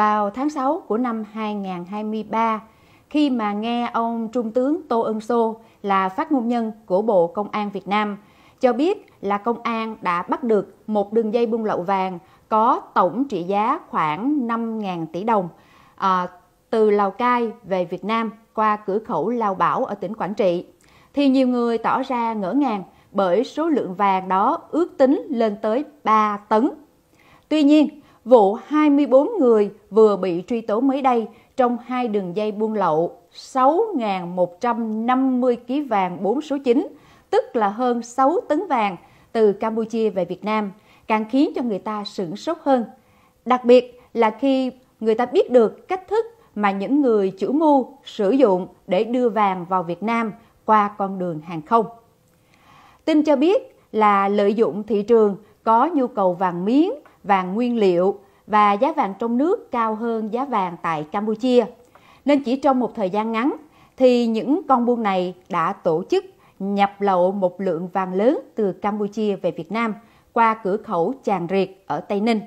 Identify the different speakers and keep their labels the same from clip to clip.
Speaker 1: vào tháng 6 của năm 2023 khi mà nghe ông Trung tướng Tô Ân Sô là phát ngôn nhân của Bộ Công an Việt Nam cho biết là công an đã bắt được một đường dây buôn lậu vàng có tổng trị giá khoảng 5.000 tỷ đồng à, từ Lào Cai về Việt Nam qua cửa khẩu Lao Bảo ở tỉnh Quảng Trị. Thì nhiều người tỏ ra ngỡ ngàng bởi số lượng vàng đó ước tính lên tới 3 tấn. Tuy nhiên, vụ 24 người vừa bị truy tố mới đây trong hai đường dây buôn lậu 6.150 kg vàng 4 số 9, tức là hơn 6 tấn vàng từ Campuchia về Việt Nam, càng khiến cho người ta sửng sốt hơn. Đặc biệt là khi người ta biết được cách thức mà những người chủ mưu sử dụng để đưa vàng vào Việt Nam qua con đường hàng không. Tin cho biết là lợi dụng thị trường có nhu cầu vàng miếng vàng nguyên liệu và giá vàng trong nước cao hơn giá vàng tại Campuchia. Nên chỉ trong một thời gian ngắn thì những con buôn này đã tổ chức nhập lậu một lượng vàng lớn từ Campuchia về Việt Nam qua cửa khẩu Tràng Riệt ở Tây Ninh.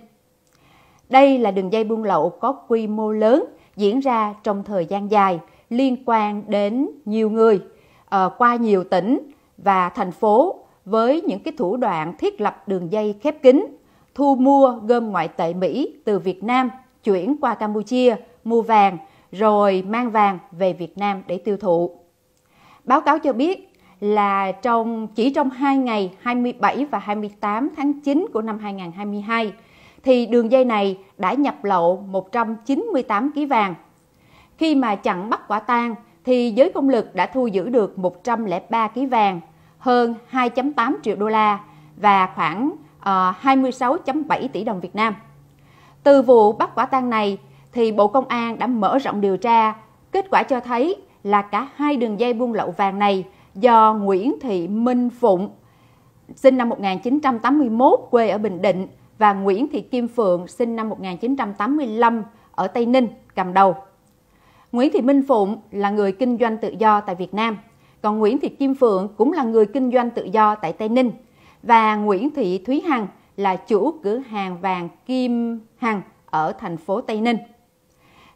Speaker 1: Đây là đường dây buôn lậu có quy mô lớn diễn ra trong thời gian dài liên quan đến nhiều người uh, qua nhiều tỉnh và thành phố với những cái thủ đoạn thiết lập đường dây khép kín thu mua gom ngoại tệ Mỹ từ Việt Nam chuyển qua Campuchia mua vàng rồi mang vàng về Việt Nam để tiêu thụ. Báo cáo cho biết là trong chỉ trong 2 ngày 27 và 28 tháng 9 của năm 2022 thì đường dây này đã nhập lậu 198 kg vàng. Khi mà chặn bắt quả tang thì giới công lực đã thu giữ được 103 kg vàng, hơn 2.8 triệu đô la và khoảng 26.7 ờ, tỷ đồng Việt Nam. Từ vụ bắt quả tang này thì Bộ Công an đã mở rộng điều tra, kết quả cho thấy là cả hai đường dây buôn lậu vàng này do Nguyễn Thị Minh Phụng sinh năm 1981 quê ở Bình Định và Nguyễn Thị Kim Phượng sinh năm 1985 ở Tây Ninh cầm đầu. Nguyễn Thị Minh Phụng là người kinh doanh tự do tại Việt Nam, còn Nguyễn Thị Kim Phượng cũng là người kinh doanh tự do tại Tây Ninh và Nguyễn Thị Thúy Hằng là chủ cửa hàng vàng Kim Hằng ở thành phố Tây Ninh.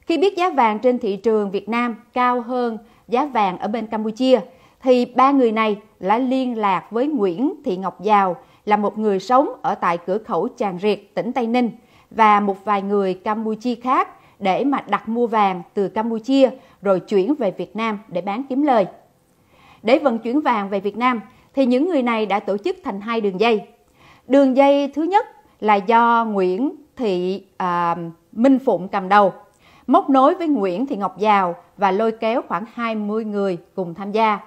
Speaker 1: Khi biết giá vàng trên thị trường Việt Nam cao hơn giá vàng ở bên Campuchia, thì ba người này đã liên lạc với Nguyễn Thị Ngọc Giào là một người sống ở tại cửa khẩu Tràng Riệt, tỉnh Tây Ninh và một vài người Campuchia khác để mà đặt mua vàng từ Campuchia rồi chuyển về Việt Nam để bán kiếm lời. Để vận chuyển vàng về Việt Nam, thì những người này đã tổ chức thành hai đường dây. Đường dây thứ nhất là do Nguyễn Thị à, Minh Phụng cầm đầu, móc nối với Nguyễn Thị Ngọc Giào và lôi kéo khoảng 20 người cùng tham gia.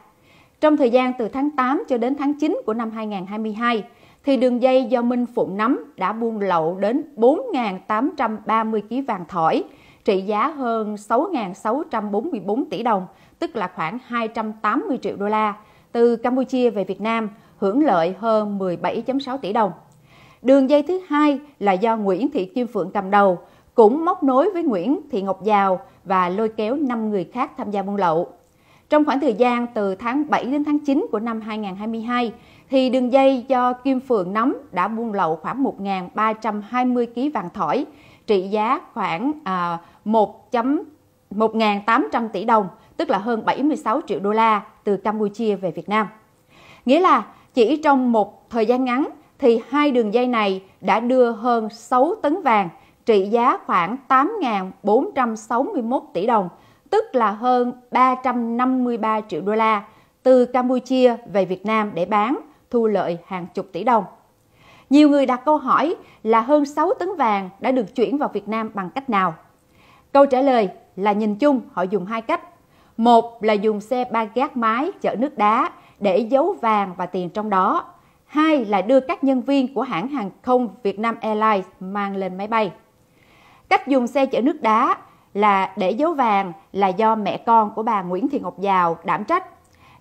Speaker 1: Trong thời gian từ tháng 8 cho đến tháng 9 của năm 2022, thì đường dây do Minh Phụng nắm đã buôn lậu đến 4.830 kg vàng thỏi, trị giá hơn 6.644 tỷ đồng, tức là khoảng 280 triệu đô la, từ Campuchia về Việt Nam hưởng lợi hơn 17.6 tỷ đồng. Đường dây thứ hai là do Nguyễn Thị Kim Phượng cầm đầu, cũng móc nối với Nguyễn Thị Ngọc Giào và lôi kéo 5 người khác tham gia buôn lậu. Trong khoảng thời gian từ tháng 7 đến tháng 9 của năm 2022, thì đường dây do Kim Phượng nắm đã buôn lậu khoảng 1.320 kg vàng thỏi, trị giá khoảng 1 à, 1.800 tỷ đồng, tức là hơn 76 triệu đô la từ Campuchia về Việt Nam. Nghĩa là chỉ trong một thời gian ngắn thì hai đường dây này đã đưa hơn 6 tấn vàng trị giá khoảng 8.461 tỷ đồng, tức là hơn 353 triệu đô la từ Campuchia về Việt Nam để bán, thu lợi hàng chục tỷ đồng. Nhiều người đặt câu hỏi là hơn 6 tấn vàng đã được chuyển vào Việt Nam bằng cách nào? Câu trả lời là nhìn chung họ dùng hai cách. Một là dùng xe ba gác mái chở nước đá để giấu vàng và tiền trong đó. Hai là đưa các nhân viên của hãng hàng không Việt Nam Airlines mang lên máy bay. Cách dùng xe chở nước đá là để giấu vàng là do mẹ con của bà Nguyễn Thị Ngọc Giào đảm trách.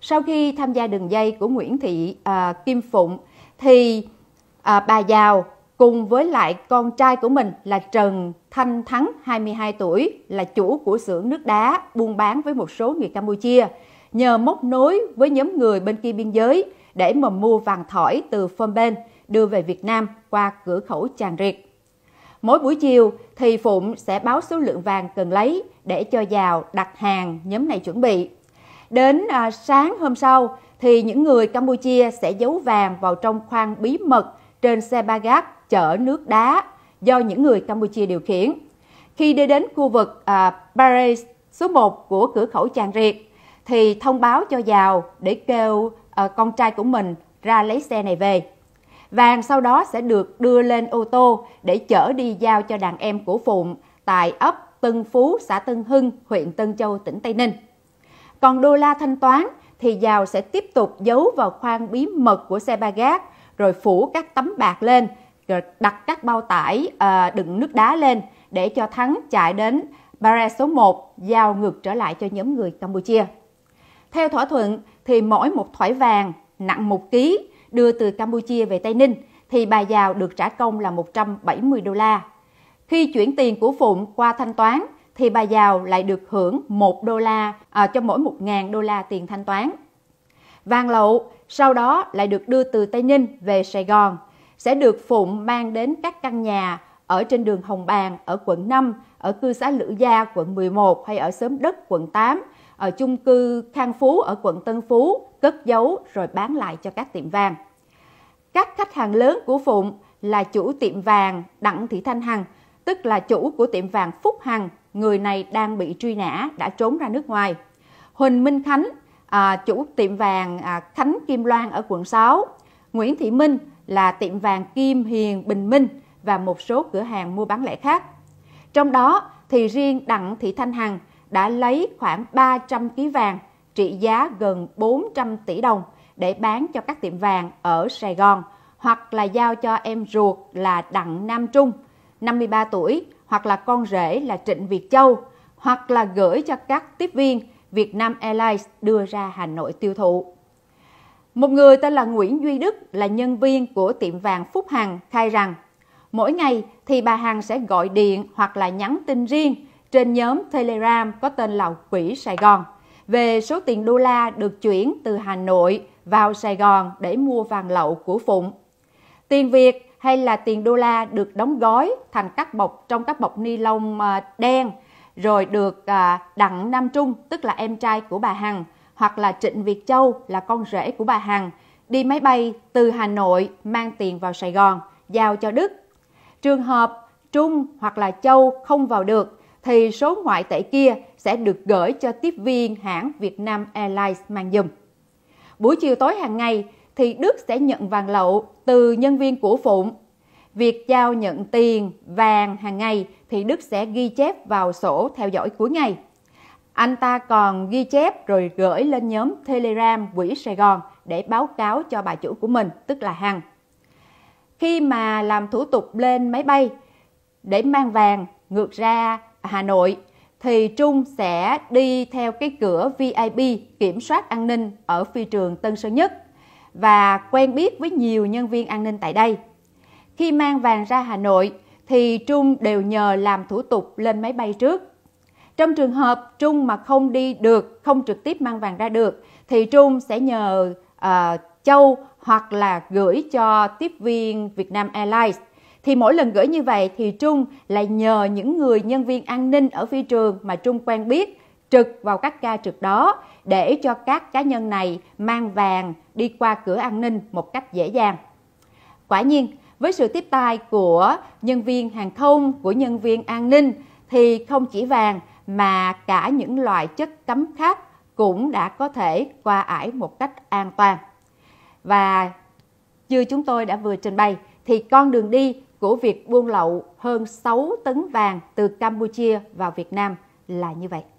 Speaker 1: Sau khi tham gia đường dây của Nguyễn Thị à, Kim Phụng thì à, bà Giào cùng với lại con trai của mình là Trần Thanh Thắng 22 tuổi là chủ của xưởng nước đá buôn bán với một số người Campuchia nhờ móc nối với nhóm người bên kia biên giới để mà mua vàng thỏi từ Phnom Penh đưa về Việt Nam qua cửa khẩu Tràng Riệt. Mỗi buổi chiều thì Phụng sẽ báo số lượng vàng cần lấy để cho vào đặt hàng nhóm này chuẩn bị. Đến à, sáng hôm sau thì những người Campuchia sẽ giấu vàng vào trong khoang bí mật trên xe ba gác chở nước đá do những người Campuchia điều khiển. Khi đi đến khu vực à, Paris số 1 của cửa khẩu Tràng Riệt, thì thông báo cho giàu để kêu à, con trai của mình ra lấy xe này về. Vàng sau đó sẽ được đưa lên ô tô để chở đi giao cho đàn em của Phụng tại ấp Tân Phú, xã Tân Hưng, huyện Tân Châu, tỉnh Tây Ninh. Còn đô la thanh toán thì giàu sẽ tiếp tục giấu vào khoang bí mật của xe ba gác rồi phủ các tấm bạc lên rồi ờ, đặt các bao tải à, đựng nước đá lên để cho Thắng chạy đến Barre số 1 giao ngược trở lại cho nhóm người Campuchia. Theo thỏa thuận thì mỗi một thỏi vàng nặng 1 kg đưa từ Campuchia về Tây Ninh thì bà giàu được trả công là 170 đô la. Khi chuyển tiền của Phụng qua thanh toán thì bà giàu lại được hưởng 1 đô la à, cho mỗi 1.000 đô la tiền thanh toán. Vàng lậu sau đó lại được đưa từ Tây Ninh về Sài Gòn sẽ được Phụng mang đến các căn nhà ở trên đường Hồng Bàng ở quận 5, ở cư xá Lữ Gia quận 11 hay ở xóm đất quận 8, ở chung cư Khang Phú ở quận Tân Phú, cất giấu rồi bán lại cho các tiệm vàng. Các khách hàng lớn của Phụng là chủ tiệm vàng Đặng Thị Thanh Hằng, tức là chủ của tiệm vàng Phúc Hằng, người này đang bị truy nã, đã trốn ra nước ngoài. Huỳnh Minh Khánh, à, chủ tiệm vàng à, Khánh Kim Loan ở quận 6, Nguyễn Thị Minh, là tiệm vàng Kim Hiền Bình Minh và một số cửa hàng mua bán lẻ khác. Trong đó thì riêng Đặng Thị Thanh Hằng đã lấy khoảng 300 kg vàng trị giá gần 400 tỷ đồng để bán cho các tiệm vàng ở Sài Gòn hoặc là giao cho em ruột là Đặng Nam Trung, 53 tuổi, hoặc là con rể là Trịnh Việt Châu, hoặc là gửi cho các tiếp viên Việt Nam Airlines đưa ra Hà Nội tiêu thụ. Một người tên là Nguyễn Duy Đức là nhân viên của tiệm vàng Phúc Hằng khai rằng mỗi ngày thì bà Hằng sẽ gọi điện hoặc là nhắn tin riêng trên nhóm Telegram có tên là Quỹ Sài Gòn về số tiền đô la được chuyển từ Hà Nội vào Sài Gòn để mua vàng lậu của Phụng. Tiền Việt hay là tiền đô la được đóng gói thành các bọc trong các bọc ni lông à, đen rồi được à, Đặng Nam Trung, tức là em trai của bà Hằng, hoặc là Trịnh Việt Châu là con rể của bà Hằng đi máy bay từ Hà Nội mang tiền vào Sài Gòn giao cho Đức. Trường hợp Trung hoặc là Châu không vào được thì số ngoại tệ kia sẽ được gửi cho tiếp viên hãng Việt Nam Airlines mang dùm. Buổi chiều tối hàng ngày thì Đức sẽ nhận vàng lậu từ nhân viên của Phụng. Việc giao nhận tiền, vàng hàng ngày thì Đức sẽ ghi chép vào sổ theo dõi cuối ngày. Anh ta còn ghi chép rồi gửi lên nhóm Telegram Quỹ Sài Gòn để báo cáo cho bà chủ của mình, tức là Hằng. Khi mà làm thủ tục lên máy bay để mang vàng ngược ra Hà Nội thì Trung sẽ đi theo cái cửa VIP kiểm soát an ninh ở phi trường Tân Sơn Nhất và quen biết với nhiều nhân viên an ninh tại đây. Khi mang vàng ra Hà Nội thì Trung đều nhờ làm thủ tục lên máy bay trước. Trong trường hợp Trung mà không đi được, không trực tiếp mang vàng ra được, thì Trung sẽ nhờ uh, Châu hoặc là gửi cho tiếp viên Vietnam Airlines. Thì mỗi lần gửi như vậy thì Trung lại nhờ những người nhân viên an ninh ở phi trường mà Trung quen biết trực vào các ca trực đó để cho các cá nhân này mang vàng đi qua cửa an ninh một cách dễ dàng. Quả nhiên, với sự tiếp tay của nhân viên hàng không, của nhân viên an ninh thì không chỉ vàng mà cả những loại chất cấm khác cũng đã có thể qua ải một cách an toàn. Và như chúng tôi đã vừa trình bày thì con đường đi của việc buôn lậu hơn 6 tấn vàng từ Campuchia vào Việt Nam là như vậy.